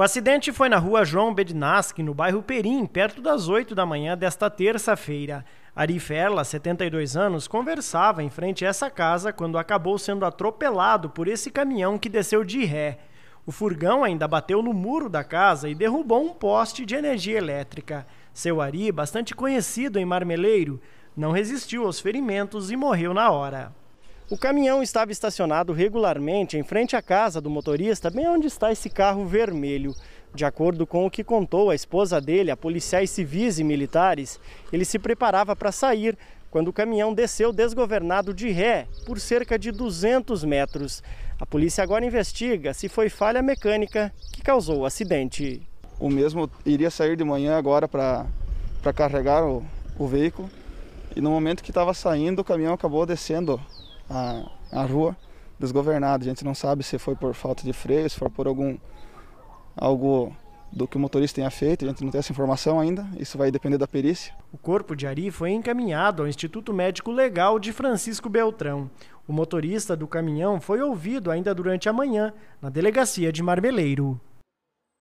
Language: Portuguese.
O acidente foi na rua João Bednaski, no bairro Perim, perto das 8 da manhã desta terça-feira. Ari Ferla, 72 anos, conversava em frente a essa casa quando acabou sendo atropelado por esse caminhão que desceu de ré. O furgão ainda bateu no muro da casa e derrubou um poste de energia elétrica. Seu Ari, bastante conhecido em Marmeleiro, não resistiu aos ferimentos e morreu na hora. O caminhão estava estacionado regularmente em frente à casa do motorista, bem onde está esse carro vermelho. De acordo com o que contou a esposa dele, a policiais civis e militares, ele se preparava para sair quando o caminhão desceu desgovernado de ré por cerca de 200 metros. A polícia agora investiga se foi falha mecânica que causou o acidente. O mesmo iria sair de manhã agora para carregar o, o veículo e no momento que estava saindo, o caminhão acabou descendo a, a rua desgovernada. A gente não sabe se foi por falta de freio, se foi por algum algo do que o motorista tenha feito, a gente não tem essa informação ainda, isso vai depender da perícia. O corpo de Ari foi encaminhado ao Instituto Médico Legal de Francisco Beltrão. O motorista do caminhão foi ouvido ainda durante a manhã na delegacia de Marmeleiro.